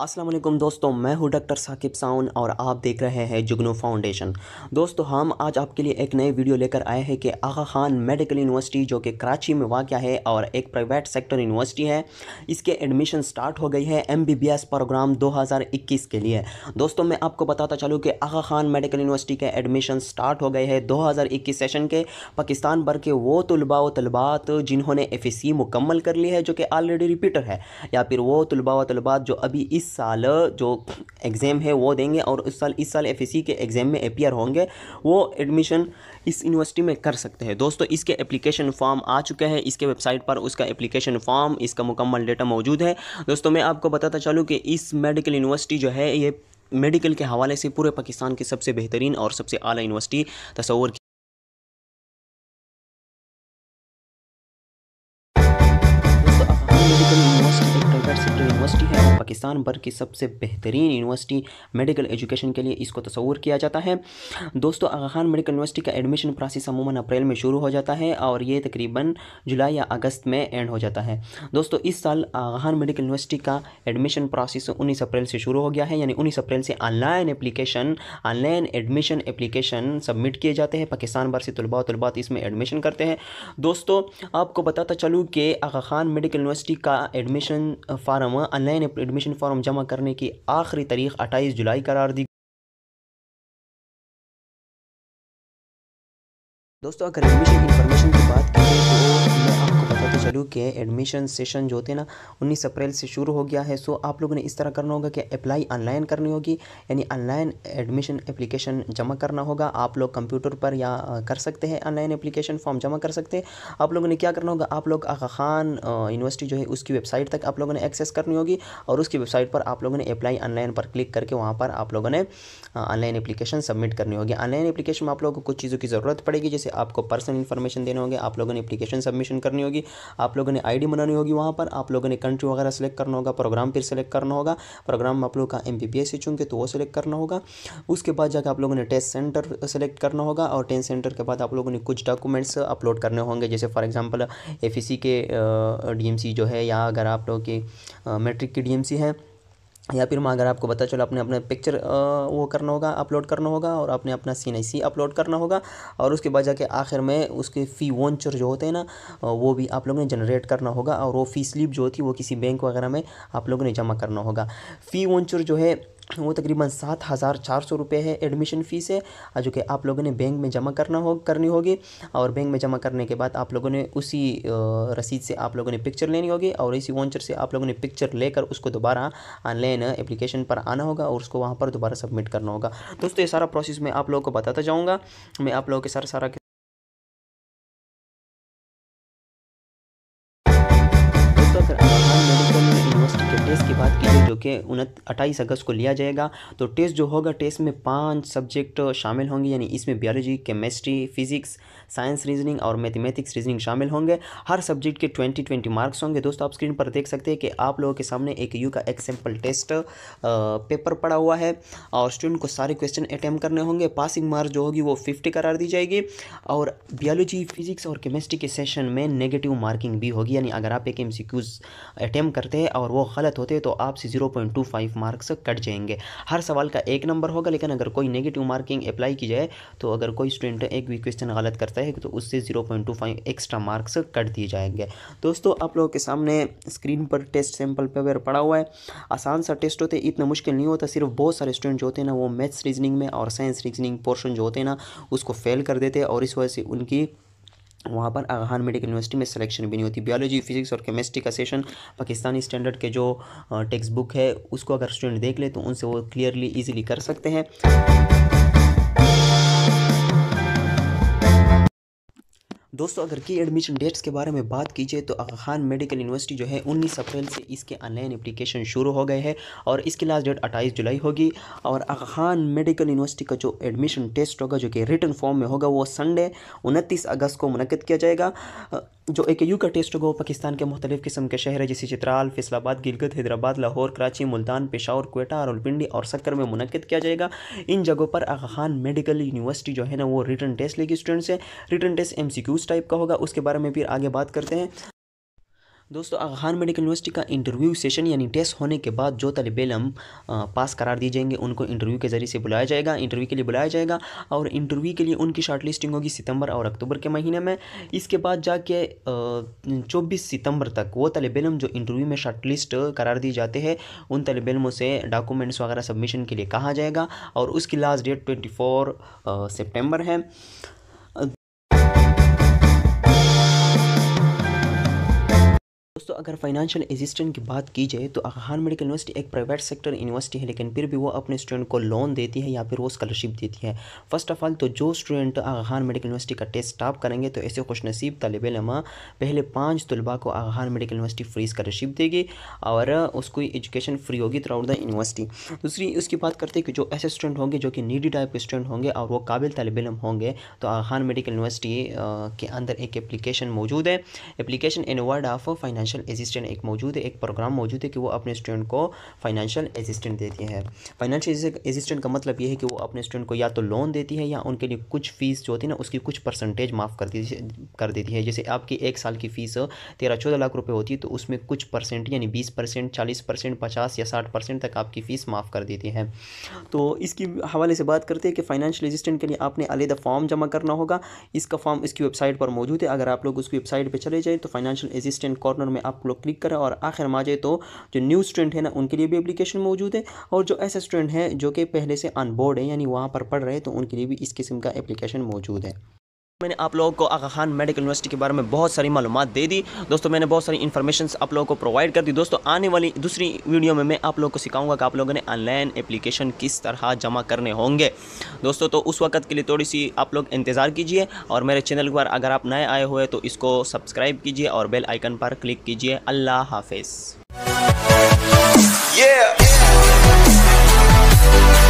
असलम दोस्तों मैं हूं डॉक्टर साकिब साउन और आप देख रहे हैं जुगनू फाउंडेशन दोस्तों हम आज आपके लिए एक नए वीडियो लेकर आए हैं कि आगा खान मेडिकल यूनिवर्सिटी जो कि कराची में वाक़ है और एक प्राइवेट सेक्टर यूनिवर्सिटी है इसके एडमिशन स्टार्ट हो गई है M B B S program दो हज़ार इक्कीस के लिए दोस्तों मैं आपको बताता चलूँ कि आगा खान मेडिकल यूनिवर्सिटी के एडमिशन स्टार्ट हो गए हैं दो हज़ार इक्कीस सेशन के पाकिस्तान भर के वो तलबा व तलबात जिन्होंने एफ एस सी मुकम्मल कर ली है जो कि ऑलरेडी रिपीटर है या फिर वो तलबा व तलबात जो अभी इस साल जो एग्ज़ाम है वो देंगे और इस साल इस साल एफ के एग्ज़ाम में अपियर होंगे वो एडमिशन इस यूनिवर्सिटी में कर सकते हैं दोस्तों इसके एप्लीकेशन फॉर्म आ चुके हैं इसके वेबसाइट पर उसका एप्लीकेशन फॉर्म इसका मुकम्मल डेटा मौजूद है दोस्तों मैं आपको बताता चलूँ कि इस मेडिकल यूनिवर्सिटी जो है ये मेडिकल के हवाले से पूरे पाकिस्तान की सबसे बेहतरीन और सबसे अली यूनिवर्सिटी तस्वर यूनिवर्सिटी है पाकिस्तान भर की सबसे बेहतरीन यूनिवर्सिटी मेडिकल एजुकेशन के लिए इसको तस्वूर किया जाता है दोस्तों आगा खान मेडिकल यूनिवर्सिटी का एडमिशन प्रोसेस अमूमन अप्रैल में शुरू हो जाता है और ये तकरीबन जुलाई या अगस्त में एंड हो जाता है दोस्तों इस साल आगा खान मेडिकल यूनिवर्सिटी का एडमिशन प्रोसेस उन्नीस अप्रैल से शुरू हो गया है यानी उन्नीस अप्रैल से online application online admission application submit किए जाते हैं पाकिस्तान भर से तलबा तलबात इसमें एडमिशन करते हैं दोस्तों आपको बताता चलूँ कि आगा खान मेडिकल यूनिवर्सिटी का admission form online admission admission form जमा करने की आखिरी तारीख अट्ठाईस जुलाई करार दी दोस्तों अगर एडमिशन इन्फॉर्मेशन की बात करें तो चालू के एडमिशन सेशन जो थे ना उन्नीस अप्रैल से शुरू हो गया है सो आप लोगों ने इस तरह करना होगा कि अप्लाई ऑनलाइन करनी होगी यानी ऑनलाइन एडमिशन एप्लीकेशन जमा करना होगा आप लोग कंप्यूटर पर या कर सकते हैं ऑनलाइन एप्लीकेशन फॉर्म जमा कर सकते हैं आप लोगों ने क्या करना होगा आप लोग आगा खान यूनिवर्सिटी जो है उसकी वेबसाइट तक आप लोगों ने एक्सेस करनी होगी और उसकी वेबसाइट पर आप लोगों ने अप्लाई ऑनलाइन पर क्लिक करके वहाँ पर आप लोगों ने ऑनलाइन एप्लीकेशन सबमिट करनी होगी ऑनलाइन एप्लीकेशन में आप लोगों को कुछ चीज़ों की ज़रूरत पड़ेगी जैसे आपको पर्सनल इन्फॉर्मेशन देना होगी आप लोगों ने एप्लीकेशन सबमिशन करनी होगी आप लोगों ने आईडी बनानी होगी वहाँ पर आप लोगों ने कंट्री वगैरह सेलेक्ट करना होगा प्रोग्राम फिर सेलेक्ट करना होगा प्रोग्राम आप लोग का एम एस से चूँकि तो वो सेलेक्ट करना होगा उसके बाद जाकर आप लोगों ने टेस्ट सेंटर सेलेक्ट करना होगा और टेस्ट सेंटर के बाद आप लोगों ने कुछ डॉक्यूमेंट्स अपलोड करने होंगे जैसे for example F K D जो है या अगर आप लोग की मेट्रिक की डी है या फिर अगर आपको पता चलो आपने अपना पिक्चर वो करना होगा अपलोड करना होगा और आपने अपना सीन ऐसी अपलोड करना होगा और उसके बाद जाके आखिर में उसके फ़ी वॉन्चर जो होते हैं ना वो भी आप लोगों ने जनरेट करना होगा और वो फ़ी स्लिप जो होती है वो किसी बैंक वगैरह में आप लोगों ने जमा करना होगा फ़ी वॉन्चर जो है वो तकरीबन सात हज़ार चार सौ रुपये है एडमिशन फ़ीस है जो कि आप लोगों ने बैंक में जमा करना हो करनी होगी और बैंक में जमा करने के बाद आप लोगों ने उसी रसीद से आप लोगों ने पिक्चर लेनी होगी और इसी वॉन्चर से आप लोगों ने पिक्चर लेकर उसको दोबारा ऑनलाइन एप्लीकेशन पर आना होगा और उसको वहाँ पर दोबारा सबमिट करना होगा दोस्तों ये सारा प्रोसेस मैं आप लोगों को बताता जाऊँगा मैं आप लोगों के सारा सारा कि उनत अट्ठाईस अगस्त को लिया जाएगा तो टेस्ट जो होगा टेस्ट में पाँच सब्जेक्ट शामिल होंगे यानी इसमें biology chemistry physics science reasoning और मैथमेटिक्स रीजनिंग शामिल होंगे हर सब्जेक्ट के ट्वेंटी ट्वेंटी मार्क्स होंगे दोस्तों आप स्क्रीन पर देख सकते हैं कि आप लोगों के सामने एक यू का एक्सैम्पल टेस्ट पेपर पड़ा हुआ है और स्टूडेंट को सारे क्वेश्चन अटैम्प करने होंगे पासिंग मार्क्स जो होगी वो फिफ्टी करार दी जाएगी और बियोलॉजी फिजिक्स और केमिस्ट्री के सेशन में नेगेटिव मार्किंग भी होगी यानी अगर आप एक एम अटैम्प करते हैं और वो गलत होते हैं तो आपसे zero point two five marks cut जाएंगे हर सवाल का एक नंबर होगा लेकिन अगर कोई नेगेटिव मार्किंग अप्लाई की जाए तो अगर कोई स्टूडेंट एक भी क्वेश्चन गलत करता है तो उससे zero point two five extra marks cut दिए जाएंगे दोस्तों आप लोगों के सामने स्क्रीन पर टेस्ट सैम्पल पेपर पड़ा हुआ है आसान सा टेस्ट होते इतना मुश्किल नहीं होता सिर्फ बहुत सारे स्टूडेंट जो होते हैं ना वो मैथ्स रीजनिंग में और साइंस रीजनिंग पोर्शन जो होते हैं ना उसको फेल कर देते हैं और इस वजह से उनकी वहाँ पर अगहान मेडिकल यूनिवर्सिटी में सिलेक्शन भी नहीं होती बायोलॉजी फिजिक्स और केमिस्ट्री का सेशन पाकिस्तानी स्टैंडर्ड के जो टेक्स्ट बुक है उसको अगर स्टूडेंट देख ले तो उनसे वो क्लियरली ईजिली कर सकते हैं दोस्तों अगर की एडमिशन डेट्स के बारे में बात कीजिए तो आगा खान मेडिकल यूनिवर्सिटी जो है 19 अप्रैल से इसके ऑनलाइन एप्लीकेशन शुरू हो गए हैं और इसकी लास्ट डेट 28 जुलाई होगी और आगा खान मेडिकल यूनिवर्सिटी का जो एडमिशन टेस्ट होगा जो कि रिटर्न फॉर्म में होगा वो संडे उनतीस अगस्त को मुनद किया जाएगा जो ए के यू का टेस्ट होगा वो पाकिस्तान के मुख्तलिफ किस्म के शहर है जैसे चित्राल फैसलाबाद गिलगत हैदराबाद लाहौर कराची मुल्तान पेशावर और रावलपिंडी और सक्कर में मुनद किया जाएगा इन जगहों पर आगा खान मेडिकल यूनिवर्सिटी जो है ना वो रिटर्न टेस्ट लेगी स्टूडेंट से written test M C Qs type का होगा उसके बारे में फिर आगे बात करते हैं दोस्तों आगा खान मेडिकल यूनिवर्सिटी का इंटरव्यू सेशन यानी टेस्ट होने के बाद जो तलब इलम पास करार दिए जाएंगे उनको इंटरव्यू के ज़रिए से बुलाया जाएगा इंटरव्यू के लिए बुलाया जाएगा और इंटरव्यू के लिए उनकी शार्ट लिस्टिंग होगी सितंबर और अक्टूबर के महीने में इसके बाद जाके चौबीस सितंबर तक वो तलब इलम जो इंटरव्यू में शार्ट लिस्ट करार दिए जाते हैं उन तलब इलमों से डॉक्यूमेंट्स वगैरह सबमिशन के लिए कहा जाएगा और उसकी last date twenty four September है दोस्तों अगर फाइनेंशियल असिस्टेंट की बात की जाए तो आगहान मेडिकल यूनिवर्सिटी एक प्राइवेट सेक्टर यूनिवर्सिटी है लेकिन फिर भी वो अपने स्टूडेंट को लोन देती है या फिर वो स्कॉलरशिप देती है फर्स्ट ऑफ ऑल तो जो स्टूडेंट आगहान मेडिकल यूनिवर्सिटी का टेस्ट टॉप करेंगे तो ऐसे नसीब तलब लमा पहले पाँच तलबा को अखान मेडिकल यूनिवर्सिटी फ्री स्कॉलरशिप देगी और उसको एजुकेशन फ्री होगी थ्रू द यूनिवर्सिटी दूसरी उसकी बात करते हैं कि जो ऐसे स्टूडेंट होंगे जो कि नीडी टाइप के स्टूडेंट होंगे और वो काबिल तलब इलम होंगे तो अखान मेडिकल यूनिवर्सिटी के अंदर एक एप्लीकेशन मौजूद है application in word of financial financial assistant एक मौजूद है एक प्रोग्राम मौजूद है कि वो अपने स्टूडेंट को फाइनेंशियल असिस्टेंट देती है फाइनेंशियल असिस्टेंट का मतलब ये है कि वो अपने स्टूडेंट को या तो लोन देती है या उनके लिए कुछ फ़ीस जो होती है ना उसकी कुछ परसेंटेज माफ़ कर दी कर देती है जैसे आपकी एक साल की फ़ीस तेरह चौदह लाख रुपये होती है तो उसमें कुछ परसेंट यानी बीस परसेंट चालीस परसेंट पचास या साठ परसेंट तक आपकी फ़ीस माफ़ कर देती है तो इसकी हवाले से बात करते हैं कि फाइनेंशियल असिस्टेंट के लिए आपने अलग फॉर्म जमा करना होगा इसका फॉर्म इसकी वेबसाइट पर मौजूद है अगर आप लोग उसकी वेबसाइट पर चले जाएँ तो फाइनेंशियल असिस्टेंट कॉर्नर में में आप लोग क्लिक करें और आखिर में आ जाए तो जो न्यू स्टूडेंट है ना उनके लिए भी एप्लीकेशन मौजूद है और जो ऐसे स्टूडेंट हैं जो कि पहले से अनबोर्ड है यानी वहाँ पर पढ़ रहे हैं तो उनके लिए भी इस किस्म का एप्लीकेशन मौजूद है मैंने आप लोगों को आगा खान मेडिकल यूनिवर्सिटी के बारे में बहुत सारी मालूम दे दी दोस्तों मैंने बहुत सारी इन्फॉर्मेशन आप लोगों को प्रोवाइड कर दी दोस्तों आने वाली दूसरी वीडियो में मैं आप लोगों को सिखाऊंगा कि आप लोगों ने ऑनलाइन एप्लीकेशन किस तरह जमा करने होंगे दोस्तों तो उस वक्त के लिए थोड़ी सी आप लोग इंतज़ार कीजिए और मेरे चैनल पर अगर आप नए आए हुए तो इसको सब्सक्राइब कीजिए और बेल आइकन पर क्लिक कीजिए अल्लाह हाफिज़ Yeah.